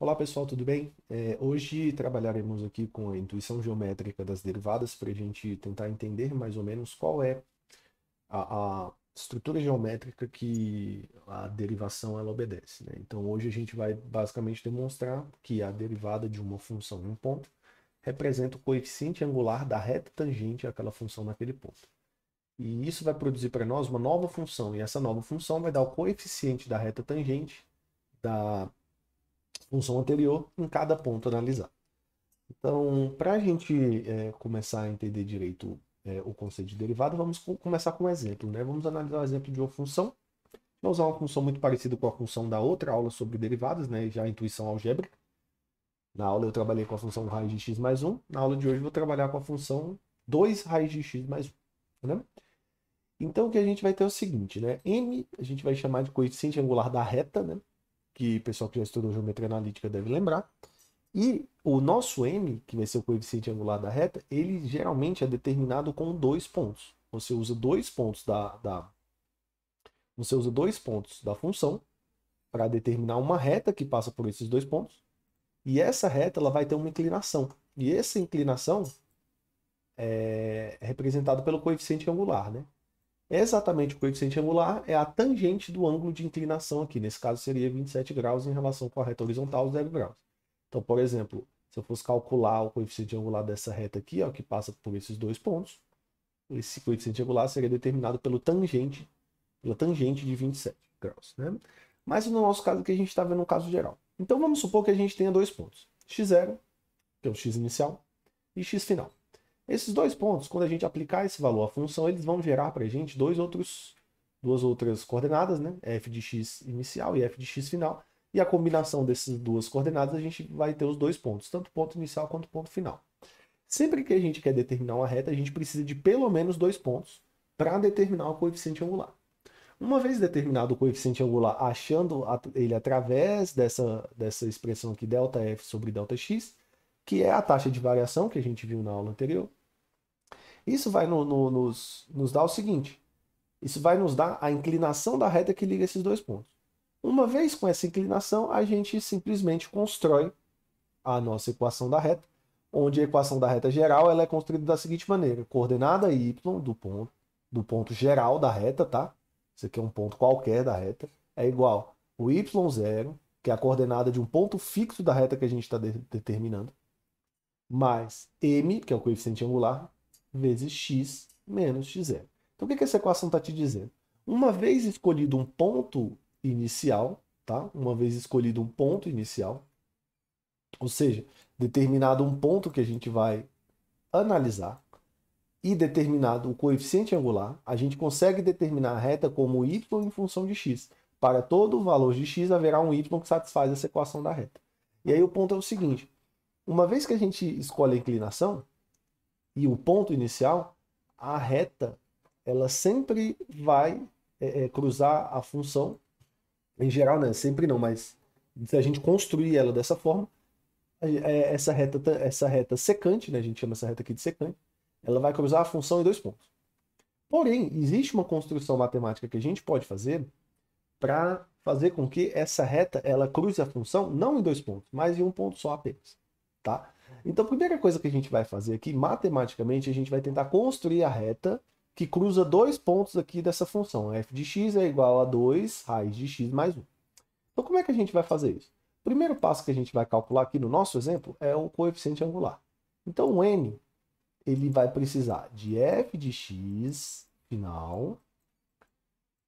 Olá pessoal, tudo bem? É, hoje trabalharemos aqui com a intuição geométrica das derivadas para a gente tentar entender mais ou menos qual é a, a estrutura geométrica que a derivação ela obedece. Né? Então hoje a gente vai basicamente demonstrar que a derivada de uma função em um ponto representa o coeficiente angular da reta tangente àquela função naquele ponto. E isso vai produzir para nós uma nova função, e essa nova função vai dar o coeficiente da reta tangente da função anterior em cada ponto analisado. Então, para a gente é, começar a entender direito é, o conceito de derivada, vamos co começar com um exemplo. Né? Vamos analisar o um exemplo de uma função. Vamos usar uma função muito parecida com a função da outra aula sobre derivadas, né? já intuição algébrica. Na aula eu trabalhei com a função raiz de x mais 1. Na aula de hoje eu vou trabalhar com a função 2 raiz de x mais 1. Né? Então, o que a gente vai ter é o seguinte, né? m a gente vai chamar de coeficiente angular da reta, né? que o pessoal que já estudou geometria analítica deve lembrar. E o nosso m, que vai ser o coeficiente angular da reta, ele geralmente é determinado com dois pontos. Você usa dois pontos da, da você usa dois pontos da função para determinar uma reta que passa por esses dois pontos. E essa reta ela vai ter uma inclinação. E essa inclinação é, é representada pelo coeficiente angular, né? Exatamente o coeficiente angular é a tangente do ângulo de inclinação aqui. Nesse caso seria 27 graus em relação com a reta horizontal, 0 graus. Então, por exemplo, se eu fosse calcular o coeficiente angular dessa reta aqui, ó, que passa por esses dois pontos, esse coeficiente angular seria determinado pelo tangente, pela tangente de 27 graus. Né? Mas no nosso caso aqui a gente está vendo um caso geral. Então vamos supor que a gente tenha dois pontos, x0, que é o x inicial, e x final. Esses dois pontos, quando a gente aplicar esse valor à função, eles vão gerar para a gente dois outros, duas outras coordenadas, né? f de x inicial e f de x final. E a combinação dessas duas coordenadas, a gente vai ter os dois pontos, tanto ponto inicial quanto ponto final. Sempre que a gente quer determinar uma reta, a gente precisa de pelo menos dois pontos para determinar o coeficiente angular. Uma vez determinado o coeficiente angular, achando ele através dessa, dessa expressão aqui, ΔF sobre ΔX, que é a taxa de variação que a gente viu na aula anterior, isso vai no, no, nos, nos dar o seguinte: isso vai nos dar a inclinação da reta que liga esses dois pontos. Uma vez com essa inclinação, a gente simplesmente constrói a nossa equação da reta, onde a equação da reta geral ela é construída da seguinte maneira: coordenada y do ponto, do ponto geral da reta, tá? Isso aqui é um ponto qualquer da reta, é igual o y0, que é a coordenada de um ponto fixo da reta que a gente está de determinando, mais m, que é o coeficiente angular, vezes x menos x0. Então, o que, essa equação está te dizendo? Uma vez escolhido um ponto inicial, tá? uma vez escolhido um ponto inicial, ou seja, determinado um ponto que a gente vai analisar e determinado o coeficiente angular, a gente consegue determinar a reta como y em função de x. Para todo o valor de x haverá um y que satisfaz essa equação da reta. E aí o ponto é o seguinte, uma vez que a gente escolhe a inclinação, e o ponto inicial, a reta ela sempre vai é, é, cruzar a função, em geral, né? Sempre não, mas se a gente construir ela dessa forma, é, essa reta, essa reta secante, né? A gente chama essa reta aqui de secante, ela vai cruzar a função em dois pontos. Porém, existe uma construção matemática que a gente pode fazer para fazer com que essa reta ela cruze a função não em dois pontos, mas em um ponto só apenas, tá? Então, a primeira coisa que a gente vai fazer aqui, matematicamente, a gente vai tentar construir a reta que cruza dois pontos aqui dessa função. f de x é igual a 2 raiz de x mais 1. Então, como é que a gente vai fazer isso? O primeiro passo que a gente vai calcular aqui no nosso exemplo é o coeficiente angular. Então, o n ele vai precisar de f de x final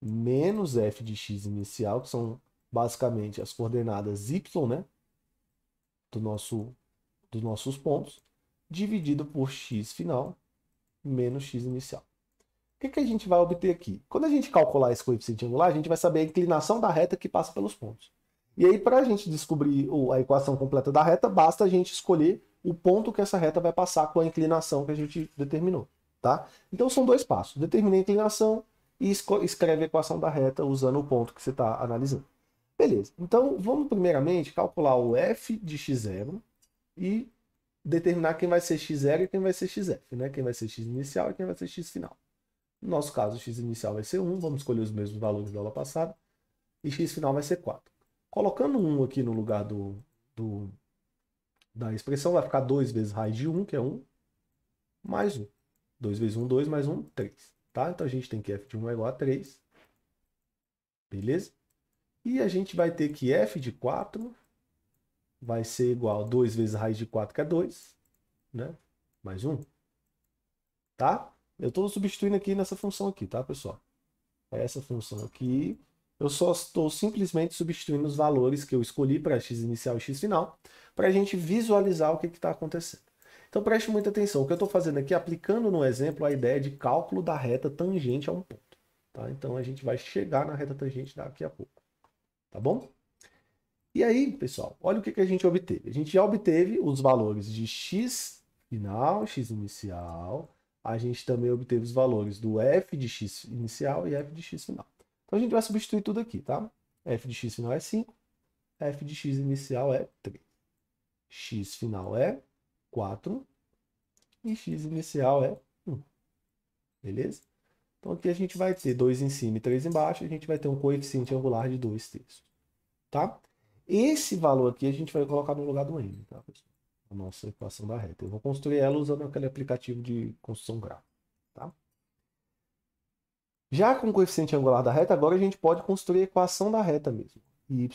menos f de x inicial, que são basicamente as coordenadas y né, do nosso dos nossos pontos, dividido por x final menos x inicial. O que, que a gente vai obter aqui? Quando a gente calcular esse coeficiente angular, a gente vai saber a inclinação da reta que passa pelos pontos. E aí, para a gente descobrir a equação completa da reta, basta a gente escolher o ponto que essa reta vai passar com a inclinação que a gente determinou. Tá? Então, são dois passos. Determinei a inclinação e escreve a equação da reta usando o ponto que você está analisando. Beleza. Então, vamos primeiramente calcular o f de x0 e determinar quem vai ser xr e quem vai ser xf, né? Quem vai ser x inicial e quem vai ser x final. No nosso caso, x inicial vai ser 1, vamos escolher os mesmos valores da aula passada, e x final vai ser 4. Colocando 1 aqui no lugar do, do da expressão, vai ficar 2 vezes raiz de 1, que é 1, mais 1. 2 vezes 1, 2, mais 1, 3. Tá? Então a gente tem que f de 1 é igual a 3. Beleza? E a gente vai ter que f de 4 vai ser igual a 2 vezes raiz de 4, que é 2, né? Mais 1. Tá? Eu estou substituindo aqui nessa função aqui, tá, pessoal? É essa função aqui, eu só estou simplesmente substituindo os valores que eu escolhi para x inicial e x final, para a gente visualizar o que está acontecendo. Então preste muita atenção, o que eu estou fazendo aqui aplicando no exemplo a ideia de cálculo da reta tangente a um ponto. Tá? Então a gente vai chegar na reta tangente daqui a pouco. Tá bom? E aí, pessoal, olha o que, que a gente obteve. A gente já obteve os valores de x final, x inicial. A gente também obteve os valores do f de x inicial e f de x final. Então a gente vai substituir tudo aqui, tá? f de x final é 5, f de x inicial é 3. x final é 4 e x inicial é 1. Beleza? Então aqui a gente vai ter 2 em cima e 3 embaixo, a gente vai ter um coeficiente angular de 2 terços, tá? Esse valor aqui a gente vai colocar no lugar do M, tá, pessoal? A nossa equação da reta. Eu vou construir ela usando aquele aplicativo de construção gráfica, tá? Já com o coeficiente angular da reta, agora a gente pode construir a equação da reta mesmo. Y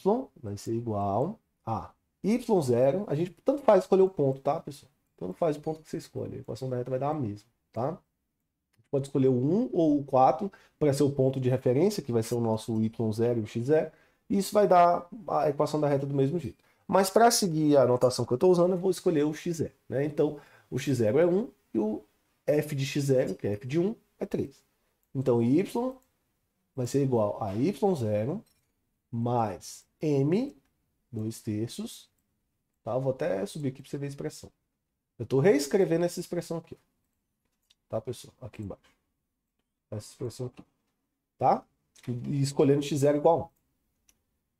vai ser igual a Y0. A gente tanto faz escolher o ponto, tá, pessoal? Tanto faz o ponto que você escolhe. A equação da reta vai dar a mesma, tá? pode escolher o 1 ou o 4 para ser o ponto de referência, que vai ser o nosso y0 e o x0. Isso vai dar a equação da reta do mesmo jeito. Mas para seguir a notação que eu estou usando, eu vou escolher o x0. Né? Então, o x0 é 1 e o f de x0, que é f de 1, é 3. Então, y vai ser igual a y0 mais m, 2 terços. Tá? vou até subir aqui para você ver a expressão. Eu estou reescrevendo essa expressão aqui. Tá, pessoal? Aqui embaixo. Essa expressão aqui. Tá? E escolhendo x0 igual a 1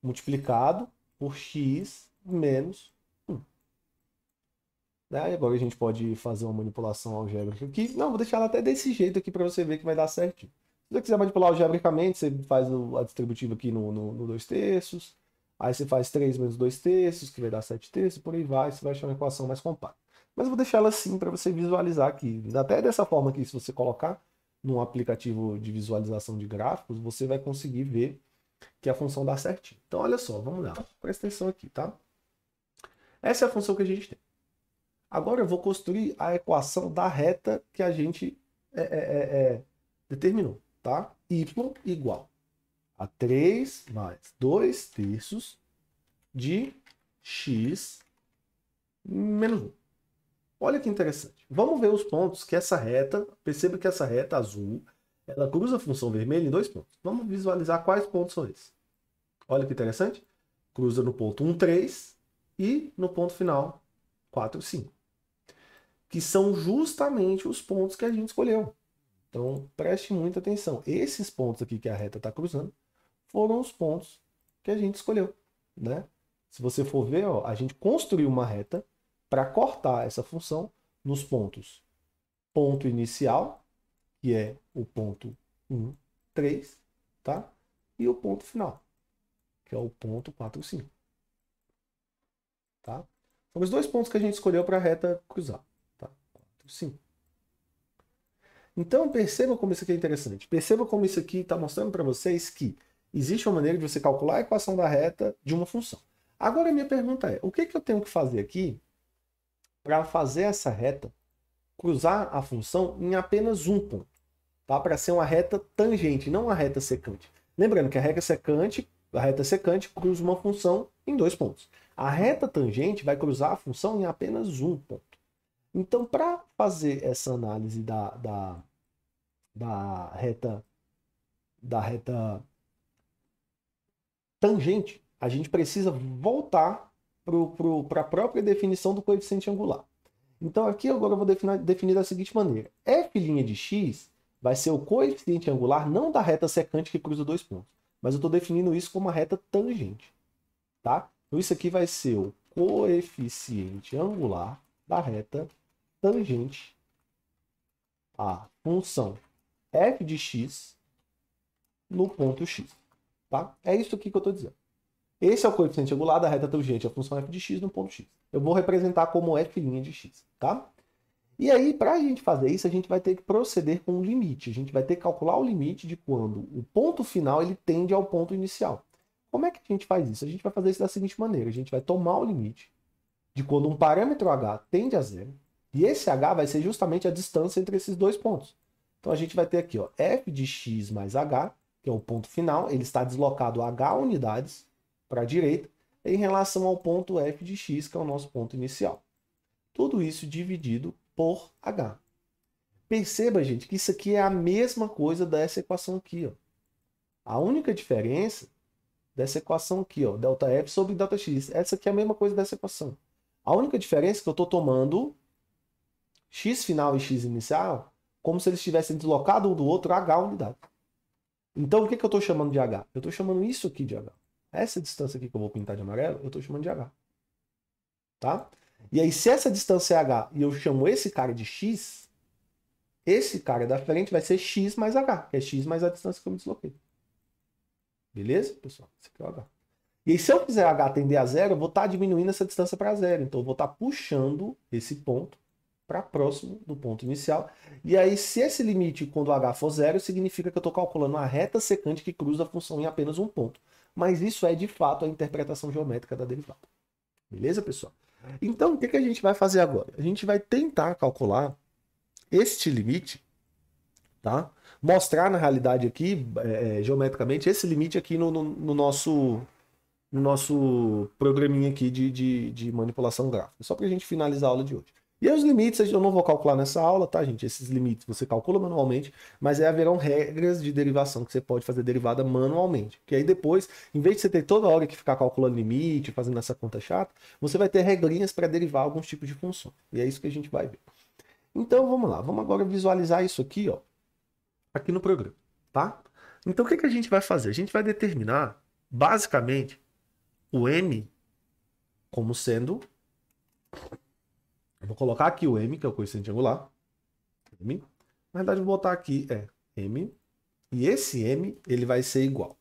multiplicado por x menos 1. Né? E agora a gente pode fazer uma manipulação algébrica aqui. Não, vou deixar ela até desse jeito aqui para você ver que vai dar certo. Se você quiser manipular algebricamente, você faz a distributiva aqui no, no, no 2 terços. Aí você faz 3 menos 2 terços, que vai dar 7 terços, por aí vai. Você vai achar uma equação mais compacta. Mas eu vou deixar ela assim para você visualizar aqui. Até dessa forma aqui, se você colocar num aplicativo de visualização de gráficos, você vai conseguir ver que é a função dá certinho. Então, olha só, vamos lá. Presta atenção aqui, tá? Essa é a função que a gente tem. Agora eu vou construir a equação da reta que a gente é, é, é, é determinou, tá? Y igual a 3 mais 2 terços de x menos 1. Olha que interessante. Vamos ver os pontos que essa reta, perceba que essa reta azul, ela cruza a função vermelha em dois pontos. Vamos visualizar quais pontos são esses. Olha que interessante. Cruza no ponto 1, 3 e no ponto final 4, 5. Que são justamente os pontos que a gente escolheu. Então preste muita atenção. Esses pontos aqui que a reta está cruzando foram os pontos que a gente escolheu. Né? Se você for ver, ó, a gente construiu uma reta para cortar essa função nos pontos ponto inicial, que é o ponto 1, 3, tá? E o ponto final, que é o ponto 4, 5. Tá? São os dois pontos que a gente escolheu para a reta cruzar. Tá? 4, 5. Então, perceba como isso aqui é interessante. Perceba como isso aqui está mostrando para vocês que existe uma maneira de você calcular a equação da reta de uma função. Agora, a minha pergunta é, o que, que eu tenho que fazer aqui para fazer essa reta cruzar a função em apenas um ponto? tá? Para ser uma reta tangente, não uma reta secante. Lembrando que a reta secante, a reta secante cruza uma função em dois pontos. A reta tangente vai cruzar a função em apenas um ponto. Então, para fazer essa análise da, da, da reta da reta tangente, a gente precisa voltar para a própria definição do coeficiente angular. Então, aqui agora eu vou definir, definir da seguinte maneira. f' de x vai ser o coeficiente angular não da reta secante que cruza dois pontos, mas eu estou definindo isso como uma reta tangente, tá? Então isso aqui vai ser o coeficiente angular da reta tangente à função f de x no ponto x, tá? É isso aqui que eu estou dizendo. Esse é o coeficiente angular da reta tangente à função f de x no ponto x. Eu vou representar como f' de x, tá? E aí, para a gente fazer isso, a gente vai ter que proceder com um limite. A gente vai ter que calcular o limite de quando o ponto final ele tende ao ponto inicial. Como é que a gente faz isso? A gente vai fazer isso da seguinte maneira: a gente vai tomar o limite de quando um parâmetro h tende a zero, e esse h vai ser justamente a distância entre esses dois pontos. Então a gente vai ter aqui ó, f de x mais h, que é o ponto final, ele está deslocado h unidades para a direita, em relação ao ponto f de x, que é o nosso ponto inicial. Tudo isso dividido por H. Perceba, gente, que isso aqui é a mesma coisa dessa equação aqui. Ó. A única diferença dessa equação aqui, ó, delta sobre delta X. Essa aqui é a mesma coisa dessa equação. A única diferença é que eu estou tomando x final e x inicial como se eles estivessem deslocado um do outro h unidade. Então, o que, que eu estou chamando de h? Eu estou chamando isso aqui de h. Essa distância aqui que eu vou pintar de amarelo, eu estou chamando de h. Tá? E aí, se essa distância é h e eu chamo esse cara de x, esse cara da frente vai ser x mais h, que é x mais a distância que eu me desloquei. Beleza, pessoal? Esse aqui é o h. E aí, se eu fizer h tender a zero, eu vou estar tá diminuindo essa distância para zero. Então, eu vou estar tá puxando esse ponto para próximo do ponto inicial. E aí, se esse limite, quando h for zero, significa que eu estou calculando uma reta secante que cruza a função em apenas um ponto. Mas isso é, de fato, a interpretação geométrica da derivada. Beleza, pessoal? Então, o que, que a gente vai fazer agora? A gente vai tentar calcular este limite, tá? Mostrar na realidade aqui, é, é geometricamente, esse limite aqui no, no, no, nosso no nosso programinha aqui de, de, de manipulação gráfica. Só para a gente finalizar a aula de hoje. E os limites eu não vou calcular nessa aula, tá, gente? Esses limites você calcula manualmente, mas aí é haverão regras de derivação que você pode fazer derivada manualmente. porque aí depois, em vez de você ter toda hora que ficar calculando limite, fazendo essa conta chata, você vai ter regrinhas para derivar alguns tipos de função. E é isso que a gente vai ver. Então vamos lá, vamos agora visualizar isso aqui, ó, aqui no programa, tá? Então o que, que a gente vai fazer? A gente vai determinar, basicamente, o m como sendo eu vou colocar aqui o M, que é o coeficiente angular. M. Na verdade, vou botar aqui é M. E esse M, ele vai ser igual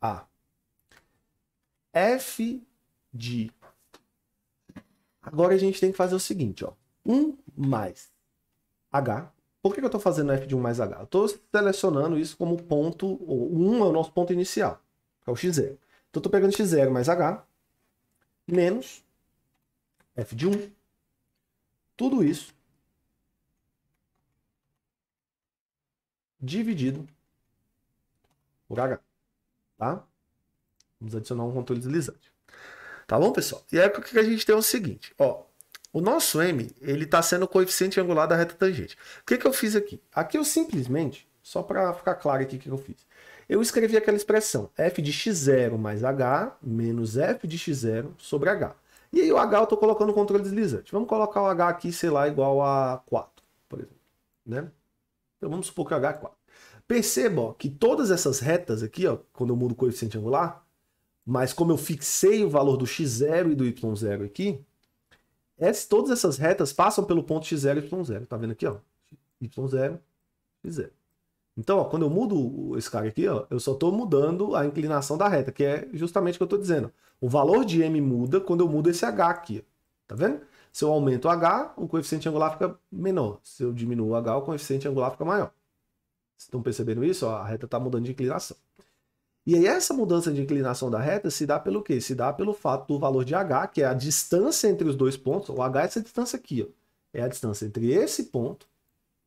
a F de... Agora a gente tem que fazer o seguinte, ó. 1 mais H. Por que, que eu estou fazendo F de 1 mais H? Eu estou selecionando isso como ponto... O 1 é o nosso ponto inicial, que é o x0. Então, eu estou pegando x0 mais H menos F de 1 tudo isso dividido por H, tá? Vamos adicionar um controle deslizante. Tá bom, pessoal? E aí o que a gente tem é o seguinte, ó. O nosso M, ele está sendo o coeficiente angular da reta tangente. O que, que eu fiz aqui? Aqui eu simplesmente, só para ficar claro aqui o que eu fiz, eu escrevi aquela expressão f de x0 mais h menos f de x0 sobre h. E aí o H eu estou colocando o controle deslizante. Vamos colocar o H aqui, sei lá, igual a 4, por exemplo. Né? Então vamos supor que o H é 4. Perceba ó, que todas essas retas aqui, ó, quando eu mudo o coeficiente angular, mas como eu fixei o valor do x0 e do y0 aqui, essa, todas essas retas passam pelo ponto x0 e y0. Tá vendo aqui, ó? y0, x0. Então, ó, quando eu mudo esse cara aqui, ó, eu só estou mudando a inclinação da reta, que é justamente o que eu estou dizendo. O valor de m muda quando eu mudo esse h aqui. Tá vendo? Se eu aumento o h, o coeficiente angular fica menor. Se eu diminuo o h, o coeficiente angular fica maior. Vocês estão percebendo isso? Ó, a reta está mudando de inclinação. E aí essa mudança de inclinação da reta se dá pelo quê? Se dá pelo fato do valor de h, que é a distância entre os dois pontos. O h é essa distância aqui. Ó. É a distância entre esse ponto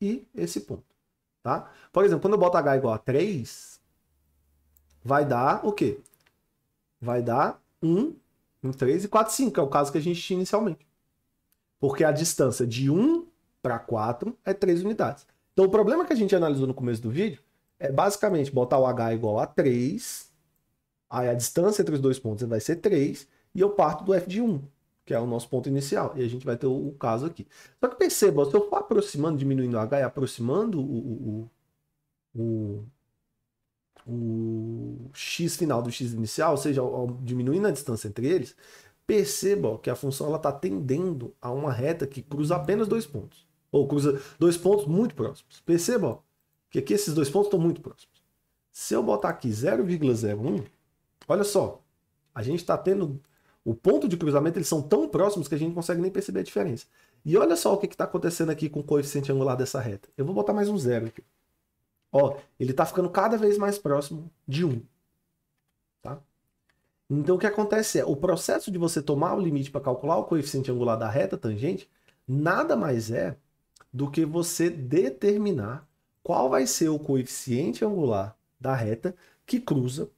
e esse ponto tá? Por exemplo, quando eu boto H igual a 3, vai dar o quê? Vai dar 1, 1, 3 e 4, 5, que é o caso que a gente tinha inicialmente. Porque a distância de 1 para 4 é 3 unidades. Então, o problema que a gente analisou no começo do vídeo é basicamente botar o H igual a 3, aí a distância entre os dois pontos vai ser 3, e eu parto do F de 1 que é o nosso ponto inicial. E a gente vai ter o, o caso aqui. Só que perceba, se eu for aproximando, diminuindo H e aproximando o, o, o, o x final do x inicial, ou seja, ao, ao, diminuindo a distância entre eles, perceba que a função está tendendo a uma reta que cruza apenas dois pontos. Ou cruza dois pontos muito próximos. Perceba que aqui esses dois pontos estão muito próximos. Se eu botar aqui 0,01, olha só, a gente está tendo o ponto de cruzamento, eles são tão próximos que a gente não consegue nem perceber a diferença. E olha só o que está acontecendo aqui com o coeficiente angular dessa reta. Eu vou botar mais um zero aqui. Ó, ele está ficando cada vez mais próximo de 1. Um, tá? Então o que acontece é, o processo de você tomar o limite para calcular o coeficiente angular da reta tangente, nada mais é do que você determinar qual vai ser o coeficiente angular da reta que cruza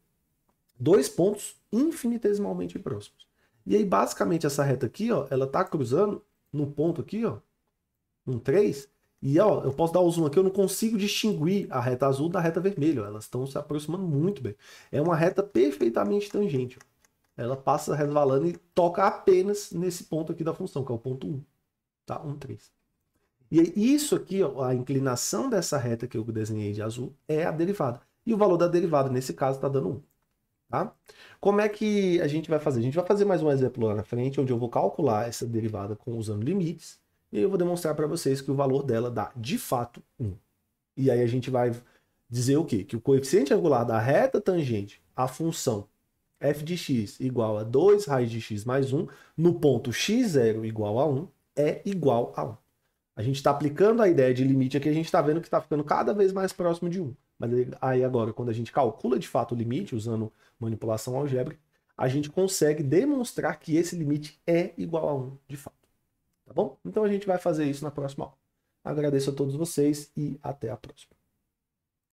dois pontos infinitesimalmente próximos. E aí, basicamente, essa reta aqui, ó, ela tá cruzando no ponto aqui, ó, um 3. E, ó, eu posso dar o zoom aqui, eu não consigo distinguir a reta azul da reta vermelha. Ó, elas estão se aproximando muito bem. É uma reta perfeitamente tangente. Ó. Ela passa resvalando e toca apenas nesse ponto aqui da função, que é o ponto 1. Tá? 1, 3. E aí, isso aqui, ó, a inclinação dessa reta que eu desenhei de azul é a derivada. E o valor da derivada, nesse caso, está dando 1. Tá? Como é que a gente vai fazer? A gente vai fazer mais um exemplo lá na frente, onde eu vou calcular essa derivada com usando limites, e eu vou demonstrar para vocês que o valor dela dá, de fato, 1. E aí a gente vai dizer o quê? Que o coeficiente angular da reta tangente à função f de x igual a 2 raiz de x mais 1, no ponto x0 igual a 1, é igual a 1. A gente está aplicando a ideia de limite aqui, a gente está vendo que está ficando cada vez mais próximo de 1. Mas aí agora, quando a gente calcula de fato o limite usando manipulação algébrica, a gente consegue demonstrar que esse limite é igual a 1 de fato. Tá bom? Então a gente vai fazer isso na próxima aula. Agradeço a todos vocês e até a próxima.